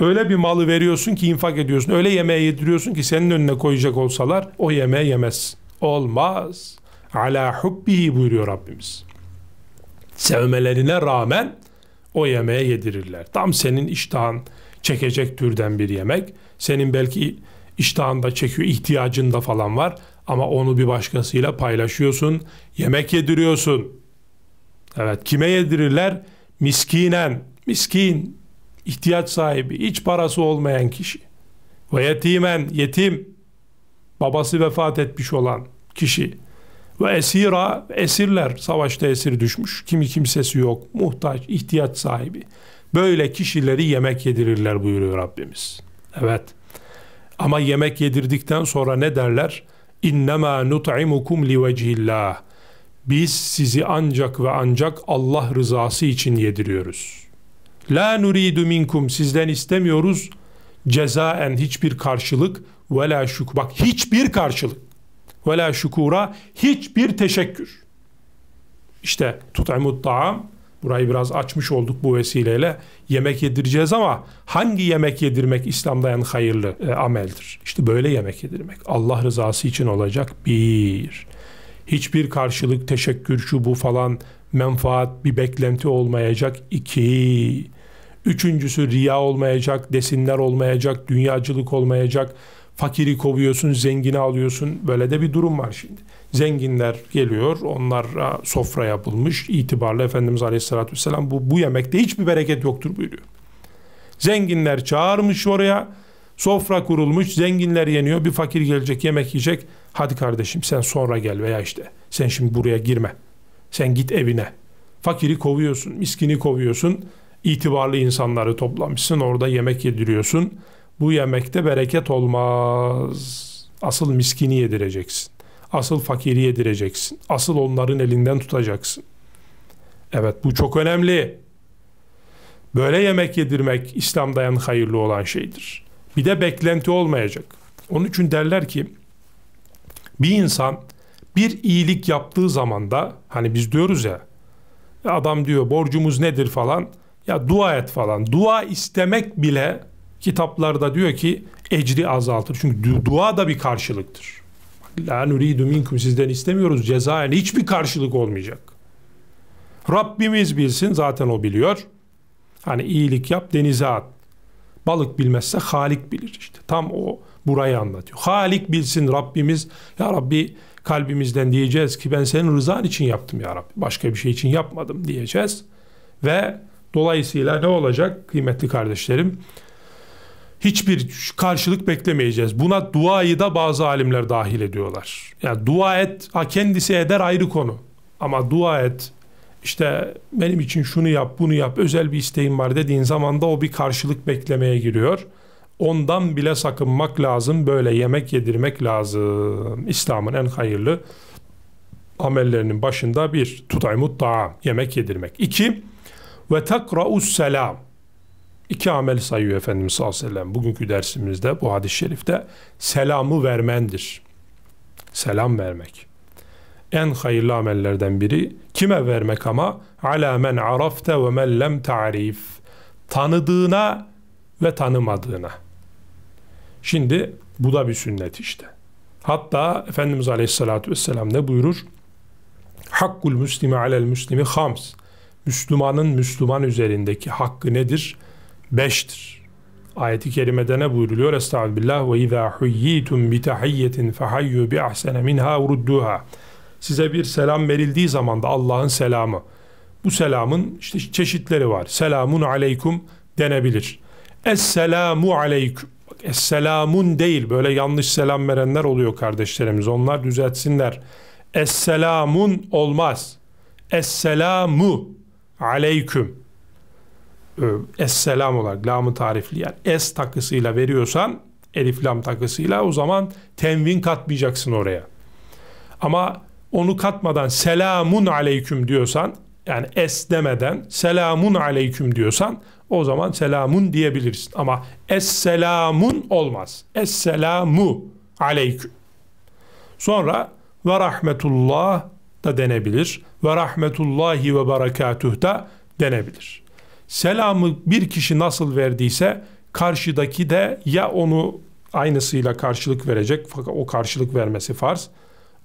S1: Öyle bir malı veriyorsun ki infak ediyorsun. Öyle yemeği yediriyorsun ki senin önüne koyacak olsalar o yemeği yemez. Olmaz. Ala hubbihi buyuruyor Rabbimiz. Sevmelerine rağmen o yemeğe yedirirler. Tam senin iştahın çekecek türden bir yemek. Senin belki iştahında çekiyor, ihtiyacında falan var. Ama onu bir başkasıyla paylaşıyorsun. Yemek yediriyorsun. Evet kime yedirirler? Miskinen. Miskin ihtiyaç sahibi, hiç parası olmayan kişi ve yetimen yetim babası vefat etmiş olan kişi ve esira esirler savaşta esir düşmüş kimi kimsesi yok muhtaç ihtiyaç sahibi böyle kişileri yemek yedirirler buyuruyor Rabbimiz evet ama yemek yedirdikten sonra ne derler innema nut'imukum liwecihillah biz sizi ancak ve ancak Allah rızası için yediriyoruz La nuridu minkum sizden istemiyoruz cezaen hiçbir karşılık ve la şuk bak hiçbir karşılık ve la şukura hiçbir teşekkür. İşte tut'imut ta'am burayı biraz açmış olduk bu vesileyle. Yemek yedireceğiz ama hangi yemek yedirmek İslam'da en hayırlı e, ameldir? İşte böyle yemek yedirmek. Allah rızası için olacak bir. Hiçbir karşılık, teşekkür, şu bu falan menfaat, bir beklenti olmayacak. iki Üçüncüsü riya olmayacak, desinler olmayacak, dünyacılık olmayacak. Fakiri kovuyorsun, zengini alıyorsun. Böyle de bir durum var şimdi. Zenginler geliyor, onlar sofra yapılmış. itibarlı Efendimiz Aleyhisselatü Vesselam bu, bu yemekte hiçbir bereket yoktur buyuruyor. Zenginler çağırmış oraya. Sofra kurulmuş, zenginler yeniyor. Bir fakir gelecek, yemek yiyecek. Hadi kardeşim sen sonra gel veya işte sen şimdi buraya girme. Sen git evine. Fakiri kovuyorsun, miskini kovuyorsun itibarlı insanları toplamışsın. Orada yemek yediriyorsun. Bu yemekte bereket olmaz. Asıl miskini yedireceksin. Asıl fakiri yedireceksin. Asıl onların elinden tutacaksın. Evet bu çok önemli. Böyle yemek yedirmek İslam'da en hayırlı olan şeydir. Bir de beklenti olmayacak. Onun için derler ki bir insan bir iyilik yaptığı zaman da hani biz diyoruz ya adam diyor borcumuz nedir falan ya dua et falan. Dua istemek bile kitaplarda diyor ki ecri azaltır. Çünkü dua da bir karşılıktır. La nuridu minkum sizden istemiyoruz cezayen. Hiçbir karşılık olmayacak. Rabbimiz bilsin zaten o biliyor. Hani iyilik yap denize at. Balık bilmezse Halik bilir işte. Tam o burayı anlatıyor. Halik bilsin Rabbimiz. Ya Rabbi kalbimizden diyeceğiz ki ben senin rızan için yaptım ya Rabbi. Başka bir şey için yapmadım diyeceğiz. Ve Dolayısıyla ne olacak kıymetli kardeşlerim? Hiçbir karşılık beklemeyeceğiz. Buna duayı da bazı alimler dahil ediyorlar. Yani dua et, ha kendisi eder ayrı konu. Ama dua et, işte benim için şunu yap, bunu yap, özel bir isteğim var dediğin zaman da o bir karşılık beklemeye giriyor. Ondan bile sakınmak lazım. Böyle yemek yedirmek lazım. İslam'ın en hayırlı amellerinin başında bir tutay mutta yemek yedirmek. İki, ve takra'us selam. İki amel sayıyor Efendimiz sallallahu aleyhi ve sellem. Bugünkü dersimizde bu hadis-i şerifte selamı vermendir. Selam vermek. En hayırlı amellerden biri kime vermek ama? Ala men arafte ve men lem ta'rif. Tanıdığına ve tanımadığına. Şimdi bu da bir sünnet işte. Hatta Efendimiz Aleyhisselatü Vesselam ne buyurur? Hakkul müslimi alel müslimi hams. Müslümanın Müslüman üzerindeki hakkı nedir? Beştir. Ayeti kerimede ne buyuruluyor? Estağfirullah ve izâ huyyitum bi tahiyyetin fehayyu bi ahsene minha urudduha. Size bir selam verildiği zaman da Allah'ın selamı. Bu selamın işte çeşitleri var. Selamun aleykum denebilir. Esselamu aleyküm. Esselamun değil böyle yanlış selam verenler oluyor kardeşlerimiz. Onlar düzeltsinler. Esselamun olmaz. Esselamu aleyküm esselam olarak lamı tarifleyen es takısıyla veriyorsan elif lam takısıyla o zaman tenvin katmayacaksın oraya. Ama onu katmadan selamun aleyküm diyorsan yani es demeden selamun aleyküm diyorsan o zaman selamun diyebilirsin. Ama es selamun olmaz. Es selamu aleyküm. Sonra ve rahmetullah da denebilir. Ve rahmetullahi ve berekatuh da denebilir. Selamı bir kişi nasıl verdiyse karşıdaki de ya onu aynısıyla karşılık verecek fakat o karşılık vermesi farz.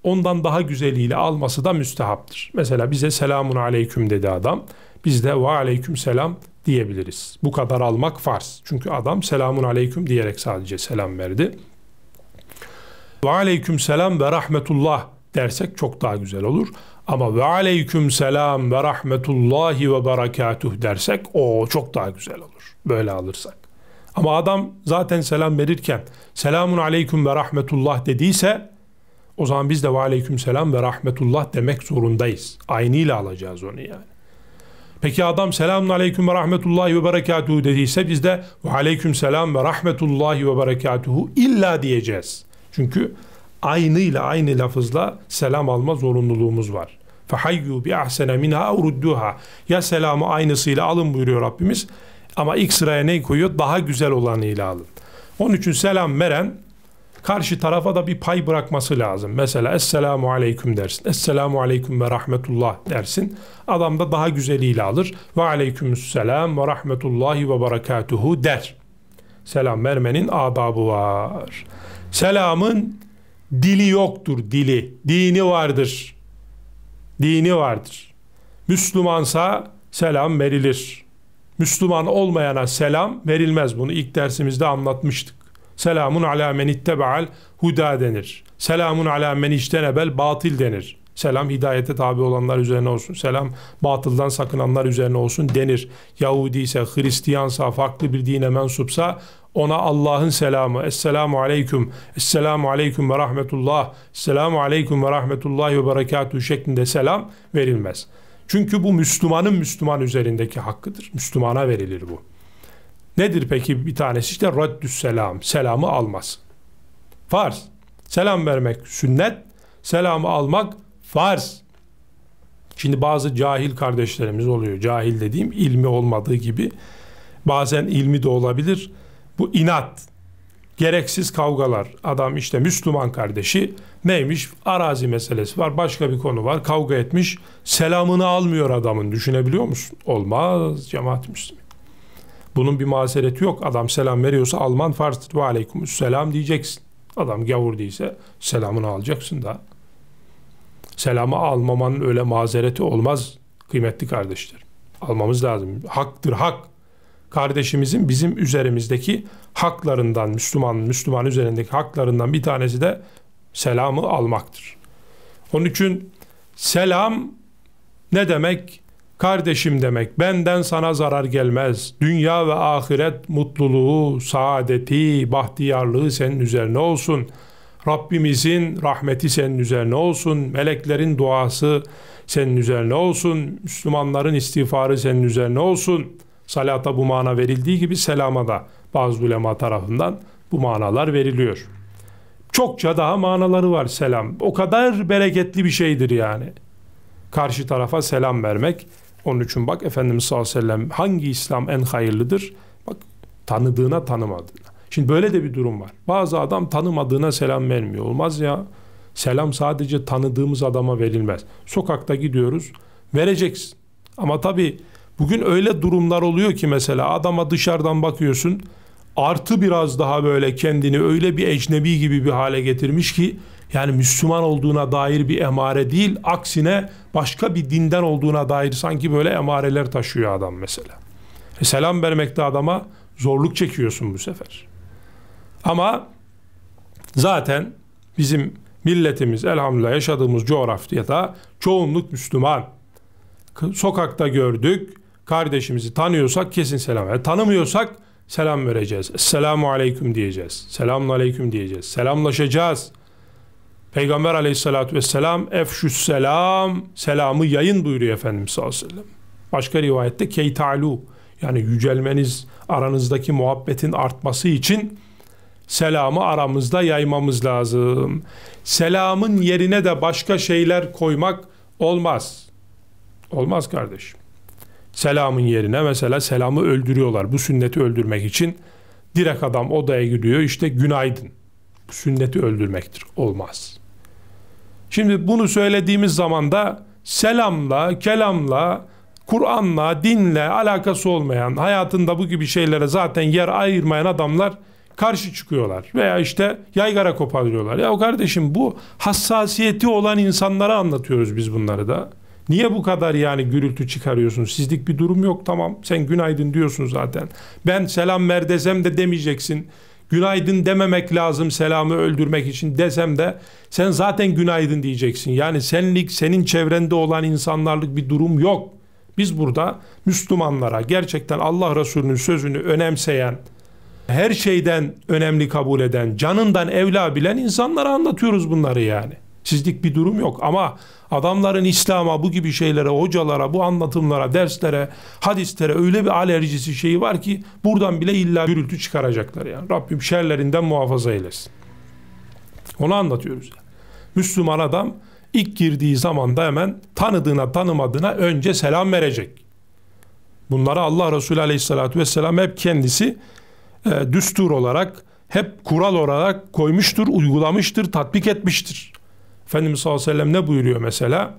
S1: Ondan daha güzeliyle alması da müstehaptır. Mesela bize selamun aleyküm dedi adam. Biz de ve aleyküm selam diyebiliriz. Bu kadar almak farz. Çünkü adam selamun aleyküm diyerek sadece selam verdi. Ve aleyküm selam ve rahmetullah dersek çok daha güzel olur. Ama ve aleyküm selam ve rahmetullahi ve berekatuh dersek o çok daha güzel olur. Böyle alırsak. Ama adam zaten selam verirken selamun aleyküm ve rahmetullah dediyse o zaman biz de ve aleyküm selam ve rahmetullah demek zorundayız. Aynıyla alacağız onu yani. Peki adam selamun aleyküm ve rahmetullahi ve berekatuhu dediyse biz de ve aleyküm selam ve rahmetullahi ve berekatuhu illa diyeceğiz. Çünkü aynıyla aynı lafızla selam alma zorunluluğumuz var. Fehayyu bi ahsene minha urudduha Ya selamı aynısıyla alın buyuruyor Rabbimiz. Ama ilk sıraya ne koyuyor? Daha güzel olanıyla alın. Onun için selam veren karşı tarafa da bir pay bırakması lazım. Mesela Esselamu Aleyküm dersin. Esselamu Aleyküm ve Rahmetullah dersin. Adam da daha güzeliyle alır. Ve Aleykümüsselam ve Rahmetullahi ve Berekatuhu der. Selam vermenin adabı var. Selamın Dili yoktur dili. Dini vardır. Dini vardır. Müslümansa selam verilir. Müslüman olmayana selam verilmez. Bunu ilk dersimizde anlatmıştık. Selamun ala men ittebeal huda denir. Selamun ala men iştenebel batil denir. Selam hidayete tabi olanlar üzerine olsun. Selam batıldan sakınanlar üzerine olsun denir. Yahudi ise, Hristiyansa, farklı bir dine mensupsa ona Allah'ın selamı, Esselamu Aleyküm, Esselamu Aleyküm ve Rahmetullah, Esselamu Aleyküm ve rahmetullah ve Berekatuhu şeklinde selam verilmez. Çünkü bu Müslümanın Müslüman üzerindeki hakkıdır. Müslümana verilir bu. Nedir peki bir tanesi? işte raddüs selam, selamı almaz. Farz. Selam vermek sünnet, selamı almak farz. Şimdi bazı cahil kardeşlerimiz oluyor. Cahil dediğim ilmi olmadığı gibi. Bazen ilmi de olabilir bu inat, gereksiz kavgalar. Adam işte Müslüman kardeşi neymiş? Arazi meselesi var, başka bir konu var. Kavga etmiş, selamını almıyor adamın. Düşünebiliyor musun? Olmaz cemaat Müslüman. Bunun bir mazereti yok. Adam selam veriyorsa Alman farzdır. Ve selam diyeceksin. Adam gavur değilse selamını alacaksın da. Selamı almamanın öyle mazereti olmaz kıymetli kardeşler. Almamız lazım. Haktır hak kardeşimizin bizim üzerimizdeki haklarından, Müslüman, Müslüman üzerindeki haklarından bir tanesi de selamı almaktır. Onun için selam ne demek? Kardeşim demek, benden sana zarar gelmez. Dünya ve ahiret mutluluğu, saadeti, bahtiyarlığı senin üzerine olsun. Rabbimizin rahmeti senin üzerine olsun. Meleklerin duası senin üzerine olsun. Müslümanların istiğfarı senin üzerine olsun.'' Salata bu mana verildiği gibi selama da bazı ulema tarafından bu manalar veriliyor. Çokça daha manaları var selam. O kadar bereketli bir şeydir yani. Karşı tarafa selam vermek. Onun için bak Efendimiz sallallahu aleyhi ve sellem hangi İslam en hayırlıdır? Bak tanıdığına tanımadığına. Şimdi böyle de bir durum var. Bazı adam tanımadığına selam vermiyor. Olmaz ya. Selam sadece tanıdığımız adama verilmez. Sokakta gidiyoruz. Vereceksin. Ama tabii Bugün öyle durumlar oluyor ki mesela adama dışarıdan bakıyorsun artı biraz daha böyle kendini öyle bir ecnebi gibi bir hale getirmiş ki yani Müslüman olduğuna dair bir emare değil aksine başka bir dinden olduğuna dair sanki böyle emareler taşıyor adam mesela. E selam vermekte adama zorluk çekiyorsun bu sefer. Ama zaten bizim milletimiz elhamdülillah yaşadığımız coğrafyada çoğunluk Müslüman. Sokakta gördük, kardeşimizi tanıyorsak kesin selam ver. Tanımıyorsak selam vereceğiz. Selamu aleyküm diyeceğiz. Selamun aleyküm diyeceğiz. Selamlaşacağız. Peygamber aleyhissalatü vesselam efşü selam selamı yayın duyuruyor Efendimiz sallallahu aleyhi ve sellem. Başka rivayette keytalu yani yücelmeniz aranızdaki muhabbetin artması için selamı aramızda yaymamız lazım. Selamın yerine de başka şeyler koymak olmaz. Olmaz kardeşim. Selamın yerine mesela selamı öldürüyorlar. Bu sünneti öldürmek için direkt adam odaya gidiyor işte günaydın. Bu sünneti öldürmektir. Olmaz. Şimdi bunu söylediğimiz zaman da selamla, kelamla, Kur'an'la, dinle alakası olmayan, hayatında bu gibi şeylere zaten yer ayırmayan adamlar karşı çıkıyorlar. Veya işte yaygara koparıyorlar. Ya kardeşim bu hassasiyeti olan insanlara anlatıyoruz biz bunları da. Niye bu kadar yani gürültü çıkarıyorsunuz? Sizlik bir durum yok tamam. Sen günaydın diyorsun zaten. Ben selam ver desem de demeyeceksin. Günaydın dememek lazım selamı öldürmek için desem de sen zaten günaydın diyeceksin. Yani senlik senin çevrende olan insanlarlık bir durum yok. Biz burada Müslümanlara gerçekten Allah Resulü'nün sözünü önemseyen, her şeyden önemli kabul eden, canından evla bilen insanlara anlatıyoruz bunları yani sizlik bir durum yok. Ama adamların İslam'a, bu gibi şeylere, hocalara, bu anlatımlara, derslere, hadislere öyle bir alerjisi şeyi var ki buradan bile illa gürültü çıkaracaklar yani. Rabbim şerlerinden muhafaza eylesin. Onu anlatıyoruz. Müslüman adam ilk girdiği zamanda hemen tanıdığına tanımadığına önce selam verecek. Bunları Allah Resulü Aleyhisselatü Vesselam hep kendisi e, düstur olarak, hep kural olarak koymuştur, uygulamıştır, tatbik etmiştir. Efendimiz sallallahu aleyhi ve sellem ne buyuruyor mesela?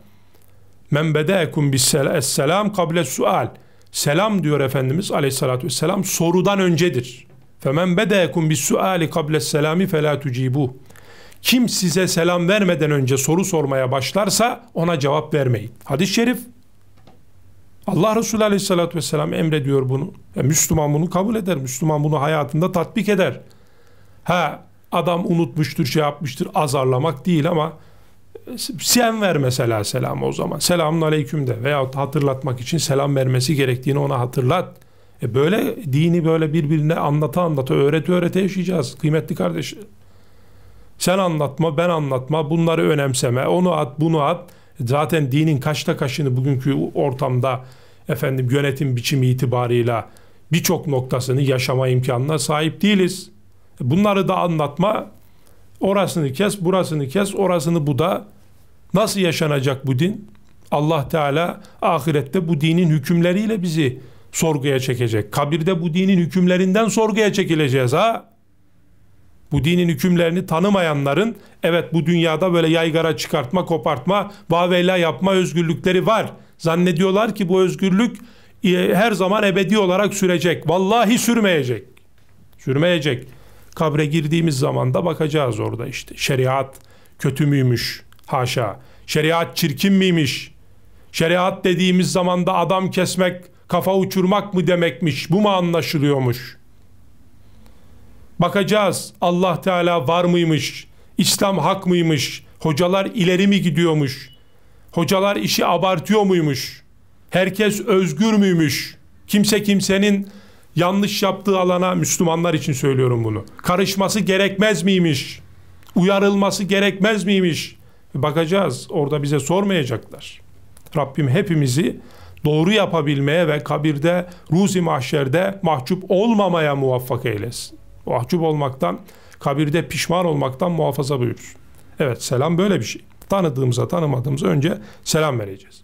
S1: Men bedeekum selam kable sual. Selam diyor Efendimiz aleyhissalatü vesselam sorudan öncedir. Femen bedeekum bis suali kable selami fela tucibu. Kim size selam vermeden önce soru sormaya başlarsa ona cevap vermeyin. Hadis-i şerif. Allah Resulü aleyhissalatü vesselam emrediyor bunu. E, Müslüman bunu kabul eder. Müslüman bunu hayatında tatbik eder. Ha adam unutmuştur, şey yapmıştır. Azarlamak değil ama sen ver mesela selamı o zaman. Selamun aleyküm de veyahut hatırlatmak için selam vermesi gerektiğini ona hatırlat. E böyle dini böyle birbirine anlata anlata öğreti öğrete yaşayacağız kıymetli kardeş. Sen anlatma ben anlatma bunları önemseme onu at bunu at. Zaten dinin kaçta kaşını bugünkü ortamda efendim yönetim biçimi itibarıyla birçok noktasını yaşama imkanına sahip değiliz. Bunları da anlatma Orasını kes, burasını kes, orasını bu da. Nasıl yaşanacak bu din? Allah Teala ahirette bu dinin hükümleriyle bizi sorguya çekecek. Kabirde bu dinin hükümlerinden sorguya çekileceğiz ha. Bu dinin hükümlerini tanımayanların evet bu dünyada böyle yaygara çıkartma, kopartma, vaveyla yapma özgürlükleri var. Zannediyorlar ki bu özgürlük e, her zaman ebedi olarak sürecek. Vallahi sürmeyecek. Sürmeyecek. Kabre girdiğimiz zaman da bakacağız orada işte. Şeriat kötü müymüş? Haşa. Şeriat çirkin miymiş? Şeriat dediğimiz zaman da adam kesmek, kafa uçurmak mı demekmiş? Bu mu anlaşılıyormuş? Bakacağız Allah Teala var mıymış? İslam hak mıymış? Hocalar ileri mi gidiyormuş? Hocalar işi abartıyor muymuş? Herkes özgür müymüş? Kimse kimsenin yanlış yaptığı alana Müslümanlar için söylüyorum bunu. Karışması gerekmez miymiş? Uyarılması gerekmez miymiş? Bakacağız. Orada bize sormayacaklar. Rabbim hepimizi doğru yapabilmeye ve kabirde, ruzi mahşerde mahcup olmamaya muvaffak eylesin. Mahcup olmaktan, kabirde pişman olmaktan muhafaza buyursun. Evet selam böyle bir şey. Tanıdığımıza tanımadığımıza önce selam vereceğiz.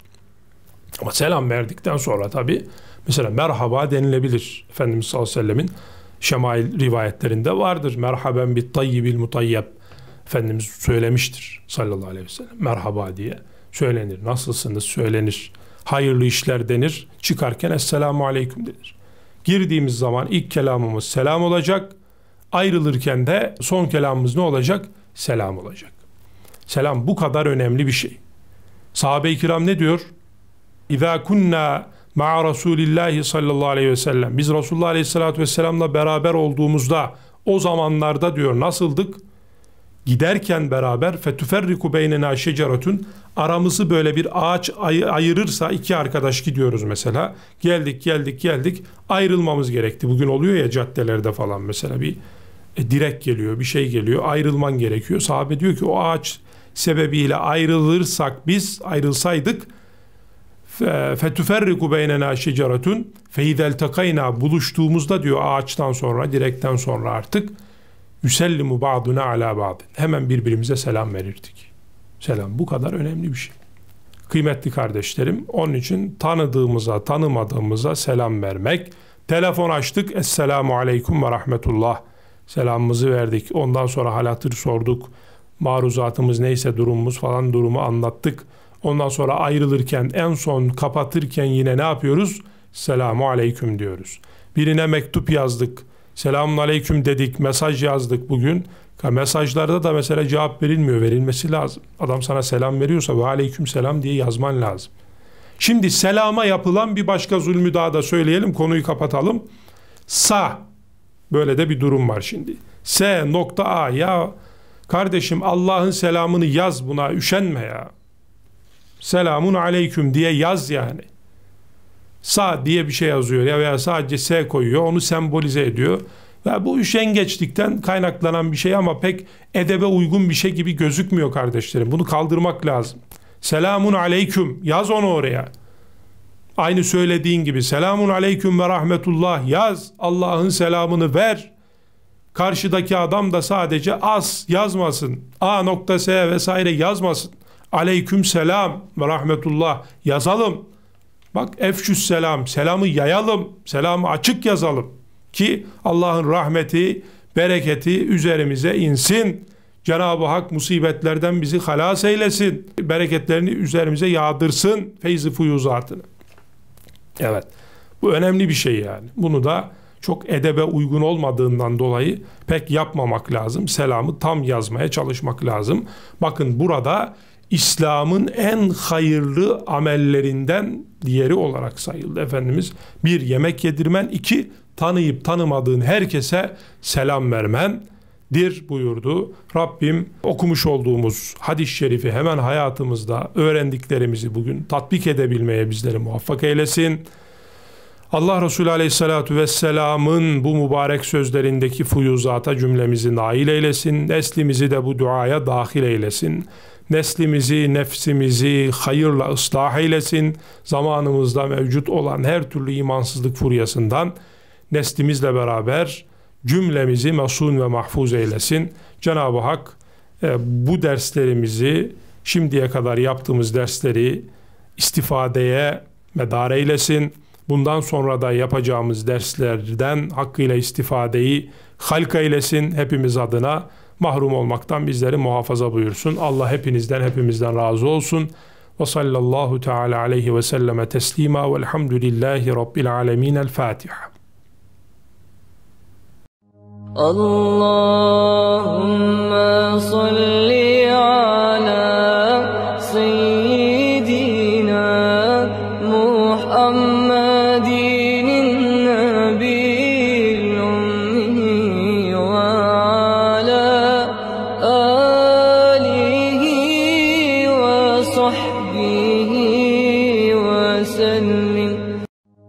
S1: Ama selam verdikten sonra tabii Mesela merhaba denilebilir. Efendimiz sallallahu aleyhi ve sellemin şemail rivayetlerinde vardır. Merhaben bit tayyibil mutayyeb. Efendimiz söylemiştir sallallahu aleyhi ve sellem. Merhaba diye söylenir. Nasılsınız söylenir. Hayırlı işler denir. Çıkarken esselamu aleyküm denir. Girdiğimiz zaman ilk kelamımız selam olacak. Ayrılırken de son kelamımız ne olacak? Selam olacak. Selam bu kadar önemli bir şey. Sahabe-i kiram ne diyor? İza kunna Ma'a Resulillahi sallallahu aleyhi ve sellem. Biz Resulullah aleyhissalatü vesselamla beraber olduğumuzda o zamanlarda diyor nasıldık? Giderken beraber fetüferriku beynena şeceretün aramızı böyle bir ağaç ay- ayırırsa iki arkadaş gidiyoruz mesela. Geldik geldik geldik ayrılmamız gerekti. Bugün oluyor ya caddelerde falan mesela bir e, direk geliyor bir şey geliyor ayrılman gerekiyor. Sahabe diyor ki o ağaç sebebiyle ayrılırsak biz ayrılsaydık فَتُفَرِّكُ بَيْنَنَا شِجَرَةٌ فَاِذَا الْتَقَيْنَا Buluştuğumuzda diyor ağaçtan sonra, direkten sonra artık yüsellimu ba'duna ala ba'd. Hemen birbirimize selam verirdik. Selam bu kadar önemli bir şey. Kıymetli kardeşlerim, onun için tanıdığımıza, tanımadığımıza selam vermek. Telefon açtık. Esselamu aleyküm ve rahmetullah. Selamımızı verdik. Ondan sonra halatır sorduk. Maruzatımız neyse durumumuz falan durumu anlattık. Ondan sonra ayrılırken en son kapatırken yine ne yapıyoruz? Selamu aleyküm diyoruz. Birine mektup yazdık. Selamun aleyküm dedik. Mesaj yazdık bugün. Mesajlarda da mesela cevap verilmiyor. Verilmesi lazım. Adam sana selam veriyorsa ve aleyküm selam diye yazman lazım. Şimdi selama yapılan bir başka zulmü daha da söyleyelim. Konuyu kapatalım. Sa. Böyle de bir durum var şimdi. S nokta A ya kardeşim Allah'ın selamını yaz buna üşenme ya selamun aleyküm diye yaz yani. Sa diye bir şey yazıyor ya veya sadece S koyuyor onu sembolize ediyor. Ve bu üşengeçlikten kaynaklanan bir şey ama pek edebe uygun bir şey gibi gözükmüyor kardeşlerim. Bunu kaldırmak lazım. Selamun aleyküm yaz onu oraya. Aynı söylediğin gibi selamun aleyküm ve rahmetullah yaz. Allah'ın selamını ver. Karşıdaki adam da sadece as yazmasın. A nokta S vesaire yazmasın. Aleyküm selam ve rahmetullah yazalım. Bak efşüs selam, selamı yayalım, selamı açık yazalım. Ki Allah'ın rahmeti, bereketi üzerimize insin. Cenab-ı Hak musibetlerden bizi halas eylesin. Bereketlerini üzerimize yağdırsın. Feyzi fuyuzatını. Evet. Bu önemli bir şey yani. Bunu da çok edebe uygun olmadığından dolayı pek yapmamak lazım. Selamı tam yazmaya çalışmak lazım. Bakın burada İslam'ın en hayırlı amellerinden diğeri olarak sayıldı Efendimiz. Bir yemek yedirmen, iki tanıyıp tanımadığın herkese selam vermen dir buyurdu. Rabbim okumuş olduğumuz hadis-i şerifi hemen hayatımızda öğrendiklerimizi bugün tatbik edebilmeye bizleri muvaffak eylesin. Allah Resulü Aleyhisselatü Vesselam'ın bu mübarek sözlerindeki fuyuzata cümlemizi nail eylesin. Neslimizi de bu duaya dahil eylesin neslimizi, nefsimizi hayırla ıslah eylesin. Zamanımızda mevcut olan her türlü imansızlık furyasından neslimizle beraber cümlemizi mesun ve mahfuz eylesin. Cenab-ı Hak e, bu derslerimizi, şimdiye kadar yaptığımız dersleri istifadeye medar eylesin. Bundan sonra da yapacağımız derslerden hakkıyla istifadeyi halk eylesin hepimiz adına mahrum olmaktan bizleri muhafaza buyursun. Allah hepinizden hepimizden razı olsun. Ve sallallahu teala aleyhi ve selleme teslima velhamdülillahi rabbil alemin. El Fatiha. اللهم صل على سيدنا